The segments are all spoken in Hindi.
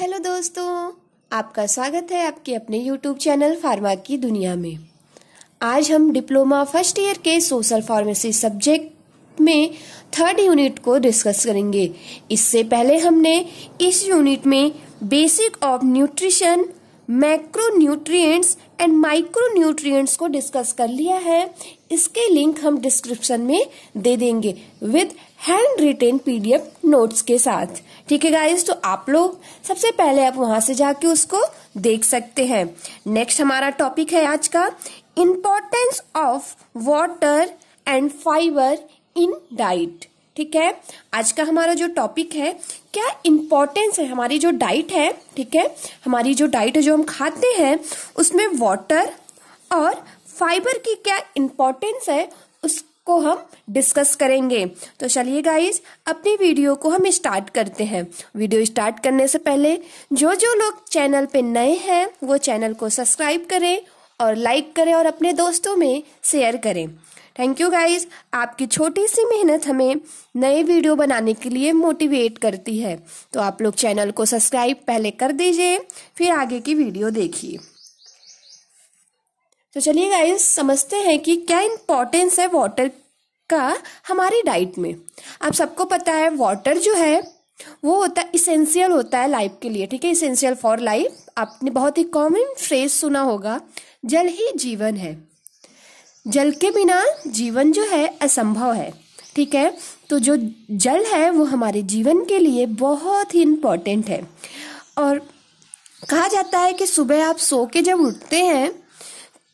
हेलो दोस्तों आपका स्वागत है आपके अपने यूट्यूब चैनल फार्मा की दुनिया में आज हम डिप्लोमा फर्स्ट ईयर के सोशल फार्मेसी सब्जेक्ट में थर्ड यूनिट को डिस्कस करेंगे इससे पहले हमने इस यूनिट में basic of nutrition macro nutrients and micro nutrients को डिस्कस कर लिया है इसके लिंक हम डिस्क्रिप्शन में दे देंगे with handwritten PDF notes के साथ ठीक है गाइज तो आप लोग सबसे पहले आप वहां से जाके उसको देख सकते हैं नेक्स्ट हमारा टॉपिक है आज का importance of water and fibre in diet ठीक है आज का हमारा जो टॉपिक है क्या इम्पोर्टेंस है हमारी जो डाइट है ठीक है हमारी जो डाइट है जो हम खाते हैं उसमें वाटर और फाइबर की क्या इम्पोर्टेंस है को हम डिस्कस करेंगे तो चलिए गाइस अपनी वीडियो को हम स्टार्ट करते हैं वीडियो स्टार्ट करने से पहले जो जो लोग चैनल पे नए हैं वो चैनल को सब्सक्राइब करें और लाइक करें और अपने दोस्तों में शेयर करें थैंक यू गाइस आपकी छोटी सी मेहनत हमें नए वीडियो बनाने के लिए मोटिवेट करती है तो आप लोग चैनल को सब्सक्राइब पहले कर दीजिए फिर आगे की वीडियो देखिए तो चलिए गाइस समझते हैं कि क्या इम्पोर्टेंस है वाटर का हमारी डाइट में आप सबको पता है वाटर जो है वो होता है इसेंशियल होता है लाइफ के लिए ठीक है इसेंशियल फॉर लाइफ आपने बहुत ही कॉमन फ्रेज सुना होगा जल ही जीवन है जल के बिना जीवन जो है असंभव है ठीक है तो जो जल है वो हमारे जीवन के लिए बहुत ही इम्पॉर्टेंट है और कहा जाता है कि सुबह आप सो के जब उठते हैं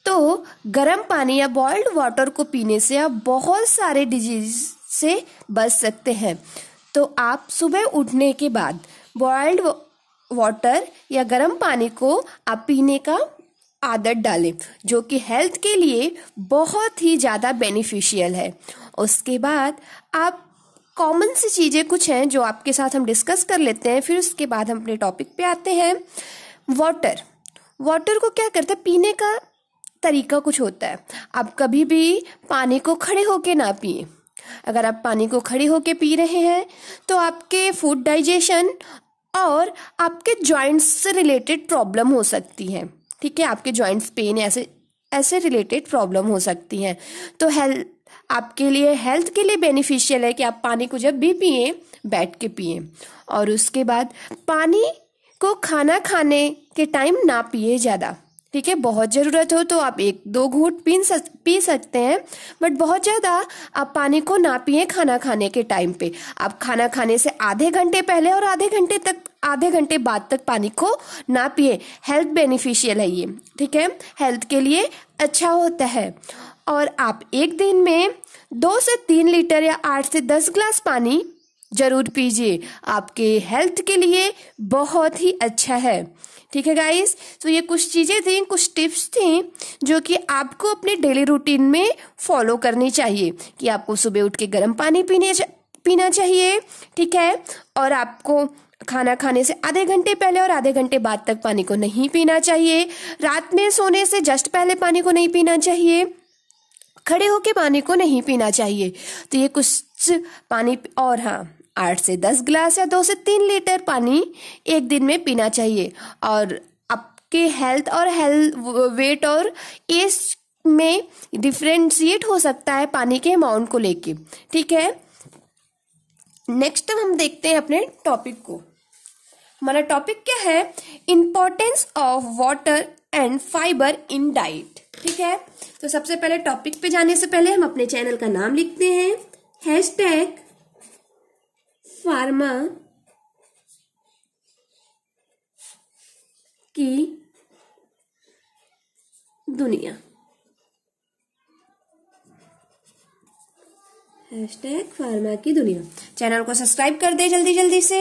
तो गर्म पानी या बॉइल्ड वाटर को पीने से आप बहुत सारे डिजीज से बच सकते हैं तो आप सुबह उठने के बाद बॉइल्ड वाटर या गर्म पानी को आप पीने का आदत डालें जो कि हेल्थ के लिए बहुत ही ज़्यादा बेनिफिशियल है उसके बाद आप कॉमन सी चीज़ें कुछ हैं जो आपके साथ हम डिस्कस कर लेते हैं फिर उसके बाद हम अपने टॉपिक पे आते हैं वाटर वाटर को क्या करते हैं पीने का तरीका कुछ होता है आप कभी भी पानी को खड़े होके ना पिए अगर आप पानी को खड़े होके पी रहे हैं तो आपके फूड डाइजेशन और आपके जॉइंट्स से रिलेटेड प्रॉब्लम हो सकती है ठीक है आपके जॉइंट्स पेन ऐसे ऐसे रिलेटेड प्रॉब्लम हो सकती हैं तो हेल्थ आपके लिए हेल्थ के लिए बेनिफिशियल है कि आप पानी को जब भी पिए बैठ के पिए और उसके बाद पानी को खाना खाने के टाइम ना पिए ज़्यादा ठीक है बहुत ज़रूरत हो तो आप एक दो घूट पी सक पी सकते हैं बट बहुत ज़्यादा आप पानी को ना पिए खाना खाने के टाइम पे आप खाना खाने से आधे घंटे पहले और आधे घंटे तक आधे घंटे बाद तक पानी को ना पिए हेल्थ बेनिफिशियल है ये ठीक है हेल्थ के लिए अच्छा होता है और आप एक दिन में दो से तीन लीटर या आठ से दस ग्लास पानी ज़रूर पीजिए आपके हेल्थ के लिए बहुत ही अच्छा है ठीक है गाइस तो ये कुछ चीज़ें थी कुछ टिप्स थी जो कि आपको अपने डेली रूटीन में फॉलो करनी चाहिए कि आपको सुबह उठ के गर्म पानी पीने पीना चाहिए ठीक है और आपको खाना खाने से आधे घंटे पहले और आधे घंटे बाद तक पानी को नहीं पीना चाहिए रात में सोने से जस्ट पहले पानी को नहीं पीना चाहिए खड़े होके पानी को नहीं पीना चाहिए तो ये कुछ पानी और हाँ आठ से दस गिलास या दो से तीन लीटर पानी एक दिन में पीना चाहिए और आपके हेल्थ और हेल्थ वेट और एज में डिफ्रेंशिएट हो सकता है पानी के अमाउंट को लेके ठीक है नेक्स्ट हम देखते हैं अपने टॉपिक को हमारा टॉपिक क्या है importance of water and fibre in diet ठीक है तो सबसे पहले टॉपिक पे जाने से पहले हम अपने चैनल का नाम लिखते हैं हैश टैग फार्मा की दुनिया हैशटैग फार्मा की दुनिया चैनल को सब्सक्राइब कर दे जल्दी जल्दी से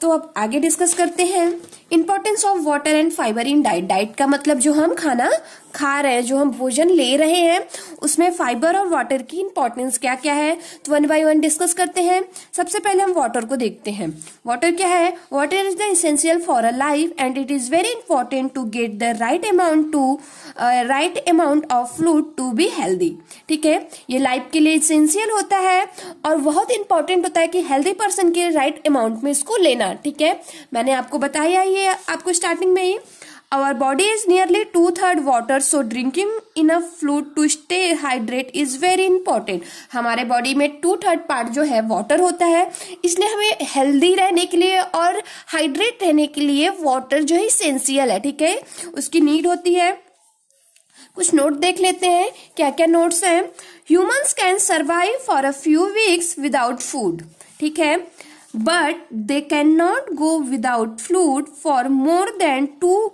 तो अब आगे डिस्कस करते हैं importance of water and fibre in diet diet का मतलब जो हम खाना खा रहे हैं जो हम भोजन ले रहे हैं उसमें फाइबर और वाटर की इम्पोर्टेंस क्या क्या है तो वन बाय वन डिस्कस करते हैं सबसे पहले हम वाटर को देखते हैं वाटर क्या है water is the essential for a life and it is very important to get the right amount to right amount of fluid to be healthy ठीक है ये लाइफ के लिए इसेंशियल होता है और बहुत इंपॉर्टेंट होता है कि हेल्दी पर्सन के राइट right अमाउंट में इसको लेना ठीक है मैंने आपको बताया ये ये आपको स्टार्टिंग में ही our body is nearly two third water so drinking in a fluid to stay hydrate is very important हमारे बॉडी में टू थर्ड पार्ट जो है वाटर होता है इसलिए हमें हेल्दी रहने के लिए और हाइड्रेट रहने के लिए वाटर जो है इसेंशियल है ठीक है उसकी नीड होती है कुछ नोट देख लेते हैं क्या क्या नोट्स हैं humans can survive for a few weeks without food ठीक है but they cannot go without fluid for more than two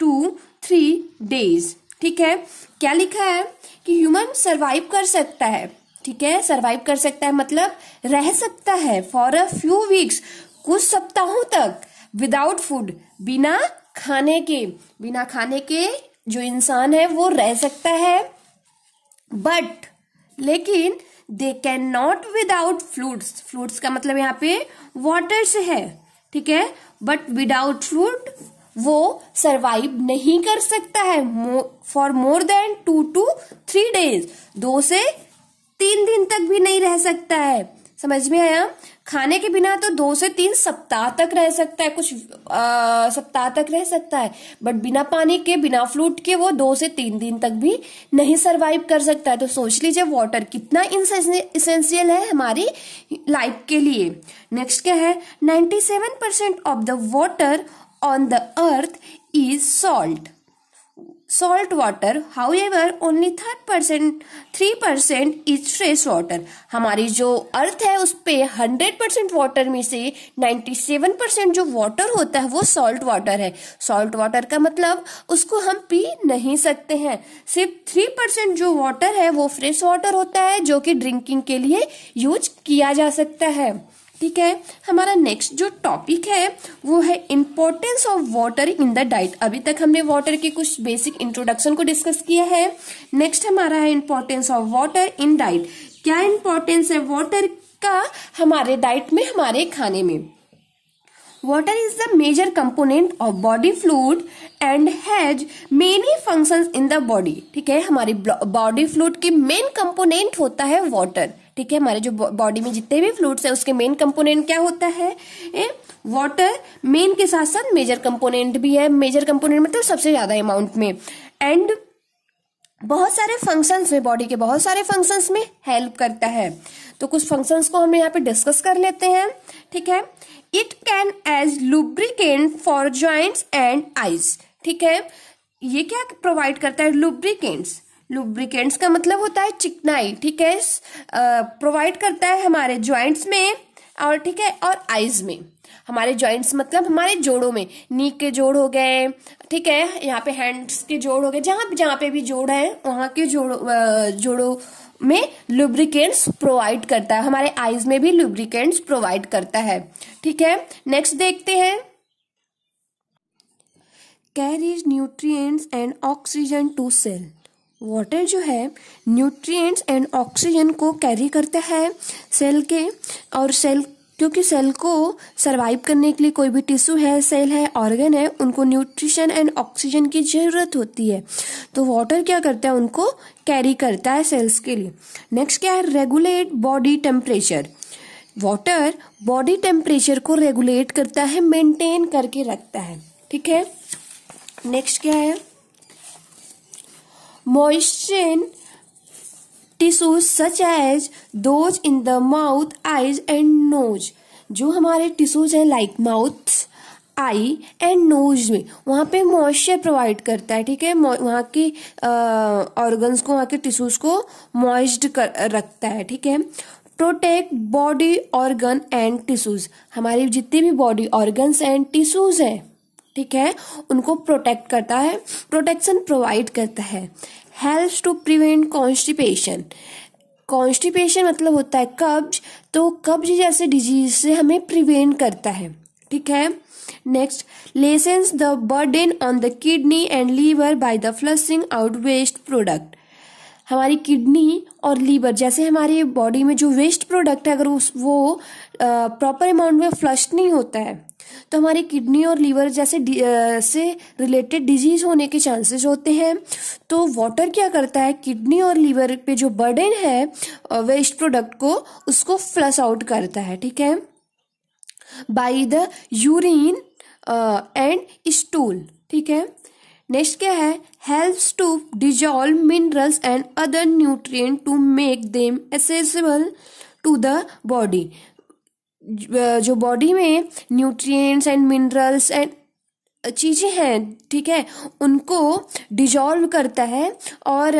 two three days ठीक है क्या लिखा है कि ह्यूमन सर्वाइव कर सकता है ठीक है सर्वाइव कर सकता है मतलब रह सकता है फॉर अ फ्यू वीक्स कुछ सप्ताहों तक विदाउट फूड बिना खाने के बिना खाने के जो इंसान है वो रह सकता है बट लेकिन they can not without fruits fluids का मतलब यहाँ पे वॉटर्स से है ठीक है बट विदाउट फ्रूट वो सर्वाइव नहीं कर सकता है for more than two two three days दो से तीन दिन तक भी नहीं रह सकता है समझ में आया खाने के बिना तो दो से तीन सप्ताह तक रह सकता है कुछ सप्ताह तक रह सकता है बट बिना पानी के बिना फ्लूट के वो दो से तीन दिन तक भी नहीं सरवाइव कर सकता है तो सोच लीजिए वाटर कितना इसेंशियल है हमारी लाइफ के लिए नेक्स्ट क्या है seven percent of the water on the earth is salt salt water however only third percent three percent is fresh water हमारी जो अर्थ है उस पर हंड्रेड परसेंट वाटर में से नाइन्टी सेवन परसेंट जो वाटर होता है वो सॉल्ट वाटर है सॉल्ट वाटर का मतलब उसको हम पी नहीं सकते हैं सिर्फ थ्री परसेंट जो वाटर है वो फ्रेश वाटर होता है जो कि ड्रिंकिंग के लिए यूज किया जा सकता है ठीक है हमारा नेक्स्ट जो टॉपिक है वो है importance of water in the diet अभी तक हमने वाटर के कुछ बेसिक इंट्रोडक्शन को डिस्कस किया है नेक्स्ट हमारा है importance of water in diet क्या इम्पोर्टेंस है वाटर का हमारे डाइट में हमारे खाने में water is the major component of body fluid and has many function in the body ठीक है हमारी बॉडी फ्लूड के मेन कंपोनेंट होता है वाटर ठीक है हमारे जो बॉडी में जितने भी फ्लूड्स है उसके मेन कंपोनेंट क्या होता है वाटर मेन के साथ साथ मेजर कंपोनेंट भी है मेजर कंपोनेंट मतलब सबसे ज्यादा अमाउंट में एंड बहुत सारे फंक्शंस में बॉडी के बहुत सारे फंक्शंस में हेल्प करता है तो कुछ फंक्शंस को हम यहाँ पे डिस्कस कर लेते हैं ठीक है it can as lubricant for joints and eyes ठीक है ये क्या प्रोवाइड करता है लुब्रिकेंट्स लुब्रिकेंट्स का मतलब होता है चिकनाई ठीक है प्रोवाइड करता है हमारे ज्वाइंट्स में और ठीक है और आइज में हमारे जॉइंट्स मतलब हमारे जोड़ों में नी के जोड़ हो गए ठीक है यहाँ पे हैंड्स के जोड़ हो गए जहां जहां पे भी जोड़ है वहां के जोड़ों जोड़ों में लुब्रिकेंट्स प्रोवाइड करता है हमारे आईज में भी लुब्रिकेंट्स प्रोवाइड करता है ठीक है नेक्स्ट देखते हैं carries nutrients and oxygen to cell water जो है न्यूट्रिएंट्स एंड ऑक्सीजन को कैरी करता है सेल के और सेल क्योंकि सेल को सरवाइव करने के लिए कोई भी टिश्यू है सेल है ऑर्गन है उनको न्यूट्रिशन एंड ऑक्सीजन की ज़रूरत होती है तो वाटर क्या करता है उनको कैरी करता है सेल्स के लिए नेक्स्ट क्या है regulate body temperature water body temperature को रेगुलेट करता है मेंटेन करके रखता है ठीक है नेक्स्ट क्या है moisten tissues such as those in the mouth eyes and nose जो हमारे टिश्यूज हैं like mouth eye and nose में वहाँ पे मॉइस्चर प्रोवाइड करता है ठीक है वहाँ के ऑर्गन्स को वहाँ के टिश्यूज को मॉइस्ड कर रखता है ठीक है protect body organ and tissues हमारे जितने भी बॉडी ऑर्गन्स एंड टिश्यूज हैं ठीक है उनको प्रोटेक्ट करता है प्रोटेक्शन प्रोवाइड करता है helps to prevent constipation constipation मतलब होता है कब्ज तो कब्ज जैसे डिजीज से हमें प्रिवेंट करता है ठीक है next lessens the burden on the kidney and liver by the flushing out waste product हमारी किडनी और लीवर जैसे हमारी बॉडी में जो वेस्ट प्रोडक्ट है अगर उस वो प्रॉपर अमाउंट में फ्लश नहीं होता है तो हमारी किडनी और लीवर जैसे से रिलेटेड डिजीज होने के चांसेस होते हैं तो वाटर क्या करता है किडनी और लीवर पे जो बर्डन है वेस्ट प्रोडक्ट को उसको फ्लश आउट करता है ठीक है by the urine and stool ठीक है नेक्स्ट क्या है helps to dissolve minerals and other nutrient to make them accessible to the body जो बॉडी में न्यूट्रिएंट्स एंड मिनरल्स एंड चीज़ें हैं ठीक है उनको डिजॉल्व करता है और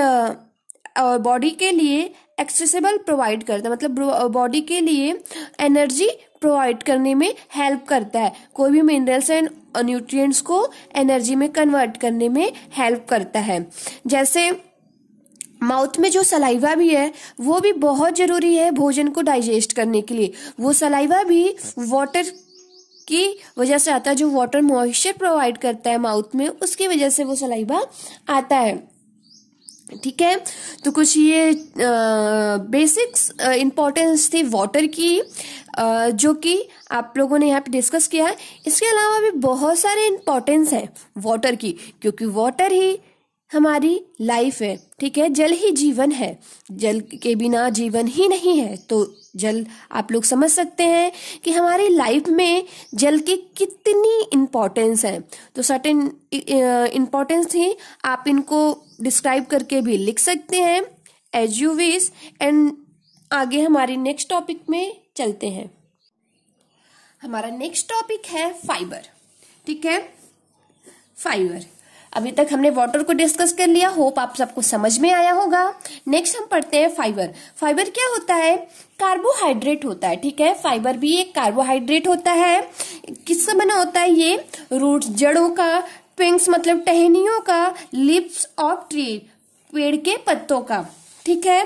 बॉडी uh, के लिए एक्सेसिबल प्रोवाइड करता है मतलब बॉडी uh, के लिए एनर्जी प्रोवाइड करने में हेल्प करता है कोई भी मिनरल्स एंड न्यूट्रिएंट्स को एनर्जी में कन्वर्ट करने में हेल्प करता है जैसे माउथ में जो सलाइवा भी है वो भी बहुत ज़रूरी है भोजन को डाइजेस्ट करने के लिए वो सलाइवा भी वाटर की वजह से आता है जो वाटर मॉइस्चर प्रोवाइड करता है माउथ में उसकी वजह से वो सलाइवा आता है ठीक है तो कुछ ये आ, बेसिक्स इम्पोर्टेंस थी वाटर की आ, जो कि आप लोगों ने यहाँ पे डिस्कस किया है इसके अलावा भी बहुत सारे इंपॉर्टेंस हैं वाटर की क्योंकि वाटर ही हमारी लाइफ है ठीक है जल ही जीवन है जल के बिना जीवन ही नहीं है तो जल आप लोग समझ सकते हैं कि हमारे लाइफ में जल की कितनी इम्पोर्टेंस है तो सर्टेन इम्पोर्टेंस थी आप इनको डिस्क्राइब करके भी लिख सकते हैं एज यू विश एंड आगे हमारे नेक्स्ट टॉपिक में चलते हैं हमारा नेक्स्ट टॉपिक है फाइबर ठीक है फाइबर अभी तक हमने वाटर को डिस्कस कर लिया होप आप सबको समझ में आया होगा नेक्स्ट हम पढ़ते हैं फाइबर फाइबर क्या होता है कार्बोहाइड्रेट होता है ठीक है फाइबर भी एक कार्बोहाइड्रेट होता है किससे बना होता है ये रूट जड़ों का ट्विंग्स मतलब टहनियों का लिप्स ऑफ ट्री पेड़ के पत्तों का ठीक है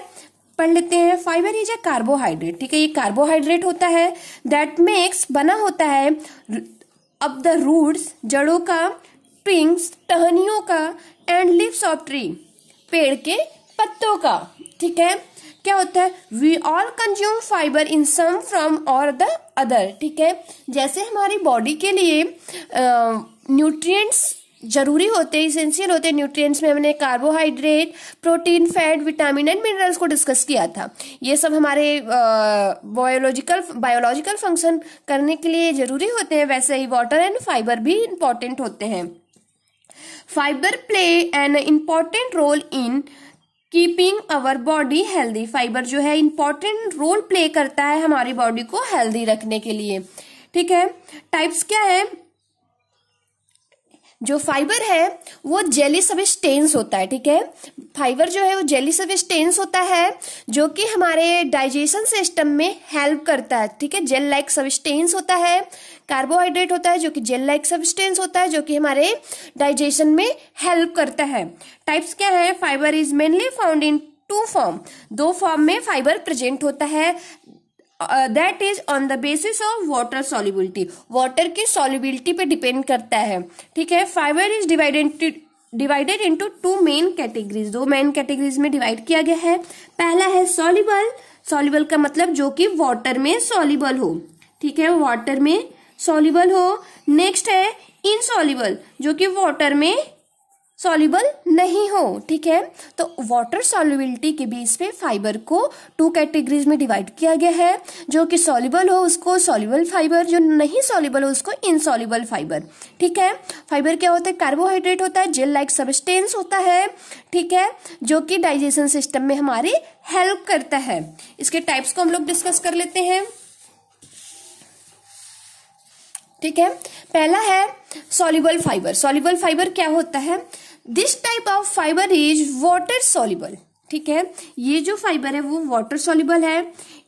पढ़ लेते हैं फाइबर इज ए कार्बोहाइड्रेट ठीक है ये कार्बोहाइड्रेट होता है दैट मेक्स बना होता है अब द रूट्स जड़ों का स्प्रिंग्स टहनियों का एंड लिप्स ऑफ ट्री पेड़ के पत्तों का ठीक है क्या होता है we all consume fibre in some from और द अदर ठीक है जैसे हमारी बॉडी के लिए न्यूट्रिएंट्स जरूरी होते हैं इसेंशियल होते हैं न्यूट्रिएंट्स में हमने carbohydrate protein fat vitamin and minerals को डिस्कस किया था ये सब हमारे बायोलॉजिकल बायोलॉजिकल फंक्शन करने के लिए जरूरी होते हैं वैसे ही वाटर एंड फाइबर भी इंपॉर्टेंट होते हैं fibre play an important role in keeping our body healthy fibre जो है इम्पॉर्टेंट रोल प्ले करता है हमारी बॉडी को हेल्दी रखने के लिए ठीक है टाइप्स क्या है जो फाइबर है वो जेली स्टेन्स होता है ठीक है फाइबर जो है वो जेली सबस्टेंस होता है जो कि हमारे डाइजेशन सिस्टम में हेल्प करता है ठीक है जेल लाइक स्टेन्स होता है कार्बोहाइड्रेट होता है जो कि जेल लाइक स्टेन्स होता है जो कि हमारे डाइजेशन में हेल्प करता है टाइप्स क्या है fibre is mainly found in two form दो फॉर्म में फाइबर प्रेजेंट होता है that is on the basis of water solubility water की सॉलिबिलिटी पे डिपेंड करता है ठीक है fibre is divided divided into two main categories दो मेन कैटेगरीज में डिवाइड किया गया है पहला है सॉलिबल सॉलिबल का मतलब जो कि वाटर में सॉलिबल हो ठीक है वाटर में सॉलिबल हो नेक्स्ट है इनसॉलिबल जो कि वाटर में सॉल्यूबल नहीं हो ठीक है तो वाटर सॉल्युबिलिटी के बेस पे फाइबर को टू कैटेगरीज में डिवाइड किया गया है जो कि सॉल्यूबल हो उसको सॉल्यूबल फाइबर जो नहीं सॉल्यूबल हो उसको इनसॉल्यूबल फाइबर ठीक है फाइबर क्या होता है कार्बोहाइड्रेट होता है जेल लाइक सबस्टेंस होता है ठीक है जो कि डाइजेशन सिस्टम में हमारी हेल्प करता है इसके टाइप्स को हम लोग डिस्कस कर लेते हैं ठीक है पहला है सोल्यूबल फाइबर सोल्यूबल फाइबर क्या होता है this type of fibre is water soluble ठीक है ये जो फाइबर है वो वॉटर सोल्यूबल है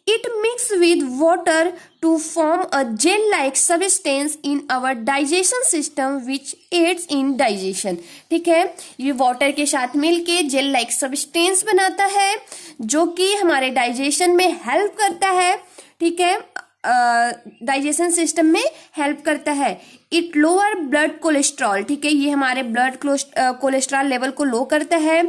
it mix with water to form a gel like substance in our digestion system which aids in digestion ठीक है ये वॉटर के साथ मिलके जेल लाइक सबिस्टेंस बनाता है जो कि हमारे डाइजेशन में हेल्प करता है ठीक है डाइजेशन सिस्टम में हेल्प करता है इट लोअर ब्लड कोलेस्ट्रॉल ठीक है ये हमारे ब्लड कोलेस्ट्रॉल लेवल को लो करता है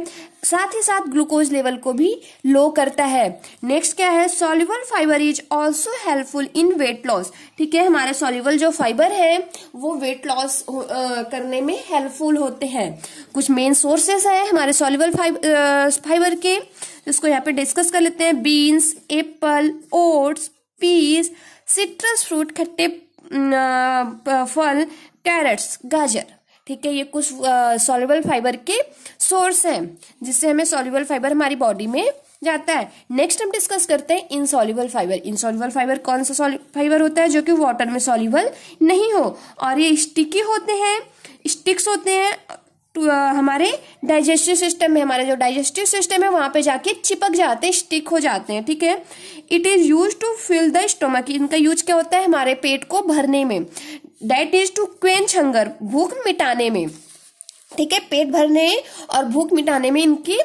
साथ ही साथ ग्लूकोज लेवल को भी लो करता है नेक्स्ट क्या है soluble fibre is also helpful in weight loss ठीक है हमारे सॉल्युबल जो फाइबर है वो वेट लॉस करने में हेल्पफुल होते हैं कुछ मेन सोर्सेस है हमारे सॉल्युबल फाइबर के जिसको यहाँ पे डिस्कस कर लेते हैं beans apple oats peas citrus fruit खट्टे फल कैरेट्स गाजर ठीक है ये कुछ सॉल्युबल फाइबर के सोर्स हैं जिससे हमें सॉल्युबल फाइबर हमारी बॉडी में जाता है नेक्स्ट हम डिस्कस करते हैं इनसॉल्युबल फाइबर इनसॉल्युबल फाइबर कौन सा फाइबर होता है जो कि वाटर में सॉल्युबल नहीं हो और ये स्टिकी होते हैं स्टिक्स होते हैं हमारे डाइजेस्टिव सिस्टम में हमारे जो डाइजेस्टिव सिस्टम है वहाँ पे जाके चिपक जाते हैं स्टिक हो जाते हैं ठीक है it is use to fill the stomach इनका यूज क्या होता है हमारे पेट को भरने में that is to quench hunger भूख मिटाने में ठीक है पेट भरने और भूख मिटाने में इनकी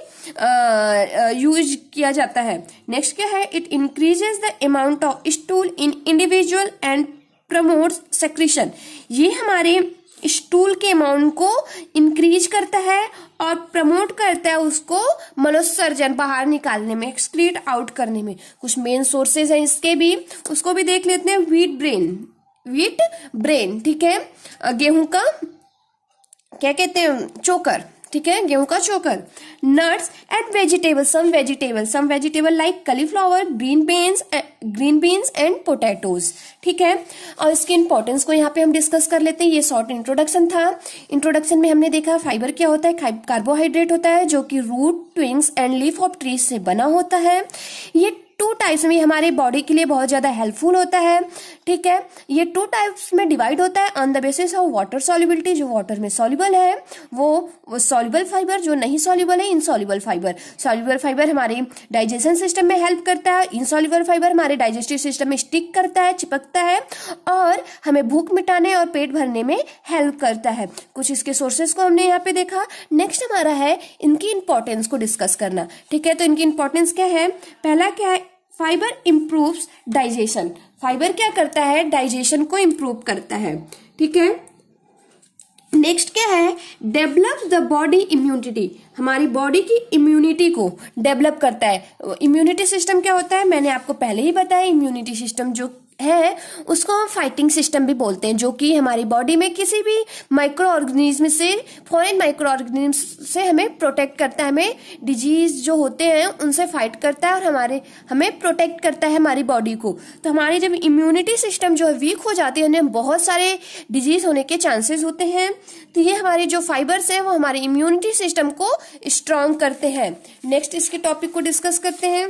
यूज किया जाता है नेक्स्ट क्या है it increases the amount of stool in individual and promote secretion ये हमारे स्टूल के अमाउंट को इंक्रीज करता है और प्रमोट करता है उसको मनोसर्जन बाहर निकालने में एक्सक्रीट आउट करने में कुछ मेन सोर्सेज हैं इसके भी उसको भी देख लेते हैं व्हीट ब्रेन व्हीट ब्रेन ठीक है गेहूं का क्या कहते हैं चोकर ठीक है गेहूं का चोकर nuts and vegetable some vegetable some vegetable like cauliflower green beans green beans and potatoes ठीक है और इसके इंपॉर्टेंस को यहाँ पे हम डिस्कस कर लेते हैं ये शॉर्ट इंट्रोडक्शन था इंट्रोडक्शन में हमने देखा फाइबर क्या होता है कार्बोहाइड्रेट होता है जो कि root twigs and leaf of trees से बना होता है ये टू टाइप्स में हमारे बॉडी के लिए बहुत ज़्यादा हेल्पफुल होता है ठीक है ये टू टाइप्स में डिवाइड होता है on the basis of water solubility जो वाटर में सॉलिबल है वो सॉलिबल फाइबर जो नहीं सॉलिबल है इनसॉलिबल फाइबर सॉलिबल फाइबर हमारे डाइजेशन सिस्टम में हेल्प करता है इनसॉलिबल फाइबर हमारे डाइजेस्टिव सिस्टम में स्टिक करता है चिपकता है और हमें भूख मिटाने और पेट भरने में हेल्प करता है कुछ इसके सोर्सेस को हमने यहाँ पे देखा नेक्स्ट हमारा है इनकी इंपॉर्टेंस को डिस्कस करना ठीक है तो इनकी इंपॉर्टेंस क्या है पहला क्या है फाइबर इम्प्रूव डाइजेशन फाइबर क्या करता है डाइजेशन को इम्प्रूव करता है ठीक है नेक्स्ट क्या है डेवलप द बॉडी इम्यूनिटी हमारी बॉडी की इम्यूनिटी को डेवलप करता है इम्यूनिटी सिस्टम क्या होता है मैंने आपको पहले ही बताया इम्यूनिटी सिस्टम जो है उसको हम फाइटिंग सिस्टम भी बोलते हैं जो कि हमारी बॉडी में किसी भी माइक्रो ऑर्गेनिज्म से फॉरेन माइक्रो ऑर्गेनिज्म से हमें प्रोटेक्ट करता है हमें डिजीज जो होते हैं उनसे फाइट करता है और हमारे हमें प्रोटेक्ट करता है हमारी बॉडी को तो हमारी जब इम्यूनिटी सिस्टम जो है वीक हो जाती है उन्हें बहुत सारे डिजीज होने के चांसेस होते हैं तो ये हमारे जो फाइबर्स हैं वो हमारे इम्यूनिटी सिस्टम को स्ट्रॉन्ग करते हैं नेक्स्ट इसके टॉपिक को डिस्कस करते हैं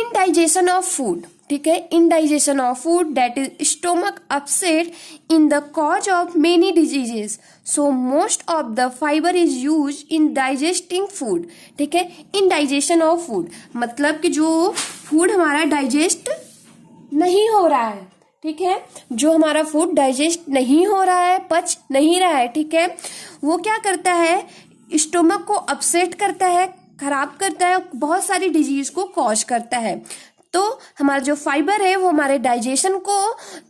इनडाइजेशन ऑफ फूड ठीक है indigestion of food that is stomach upset in the cause of many diseases so most of the fibre is use in digesting food ठीक है इन डाइजेशन ऑफ फूड मतलब कि जो फूड हमारा डाइजेस्ट नहीं हो रहा है ठीक है जो हमारा फूड डाइजेस्ट नहीं हो रहा है पच नहीं रहा है ठीक है वो क्या करता है स्टोमक को अपसेट करता है खराब करता है बहुत सारी डिजीज को कॉज करता है तो हमारा जो फाइबर है वो हमारे डाइजेशन को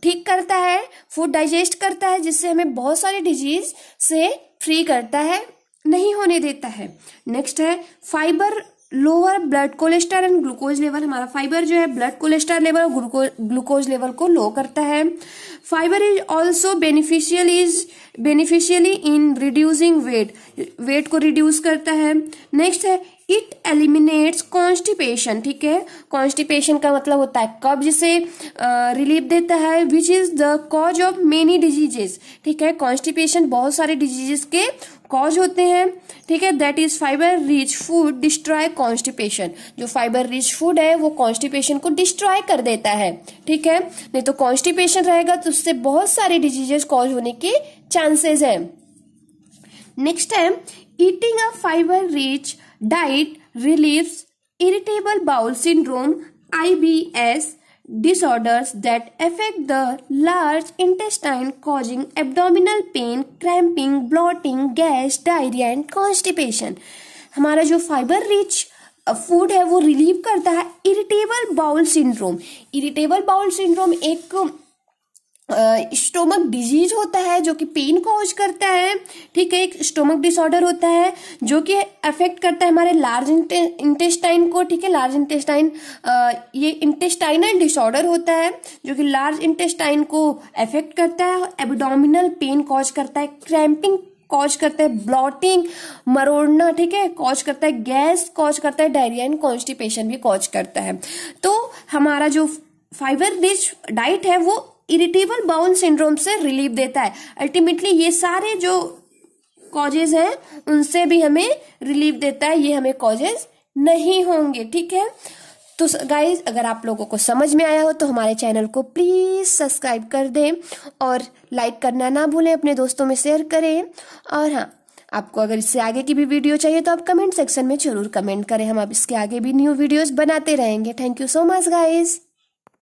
ठीक करता है फूड डाइजेस्ट करता है जिससे हमें बहुत सारी डिजीज से फ्री करता है नहीं होने देता है नेक्स्ट है fibre lower blood cholesterol and glucose level हमारा फाइबर जो है ब्लड कोलेस्ट्रॉल लेवल और ग्लूकोज लेवल को लो करता है fibre is also beneficial is beneficially in reducing weight weight को रिड्यूस करता है नेक्स्ट है इट एलिमिनेट्स कॉन्स्टिपेशन ठीक है कॉन्स्टिपेशन का मतलब होता है कब्ज से रिलीफ देता है which is the cause of many diseases ठीक है कॉन्स्टिपेशन बहुत सारे डिजीजेस के कॉज होते हैं ठीक है that is fibre rich food destroy constipation जो फाइबर रिच फूड है वो कॉन्स्टिपेशन को डिस्ट्रॉय कर देता है ठीक है नहीं तो कॉन्स्टिपेशन रहेगा तो उससे बहुत सारे डिजीजेस कॉज होने के चांसेस है नेक्स्ट है eating a fibre rich diet relieves irritable bowel syndrome I B S disorders that affect the large intestine causing abdominal pain, cramping, bloating, gas, diarrhea and constipation. हमारा जो फाइबर रिच फूड है वो रिलीव करता है irritable bowel syndrome irritable bowel syndrome एक स्टोमक डिजीज होता है जो कि पेन कॉज करता है ठीक है एक स्टोमक डिसऑर्डर होता है जो कि अफेक्ट करता है हमारे लार्ज इंटेस्टाइन को ठीक है लार्ज इंटेस्टाइन ये इंटेस्टाइनल डिसऑर्डर होता है जो कि लार्ज इंटेस्टाइन को अफेक्ट करता है एबडोमिनल पेन कॉज करता है क्रैम्पिंग कॉज करता है ब्लॉटिंग मरोड़ना ठीक है कॉज करता है गैस कॉज करता है डायरिया एंड कॉन्स्टिपेशन भी कॉज करता है तो हमारा जो फाइबर रिच डाइट है वो इरिटेबल बाउल सिंड्रोम से रिलीफ देता है अल्टीमेटली ये सारे जो कॉजेज हैं उनसे भी हमें रिलीफ देता है ये हमें कॉजेज नहीं होंगे ठीक है तो गाइज अगर आप लोगों को समझ में आया हो तो हमारे चैनल को प्लीज़ सब्सक्राइब कर दें और लाइक करना ना भूलें अपने दोस्तों में शेयर करें और हाँ आपको अगर इससे आगे की भी वीडियो चाहिए तो आप कमेंट सेक्शन में जरूर कमेंट करें हम अब इसके आगे भी न्यू वीडियोस बनाते रहेंगे thank you so much guys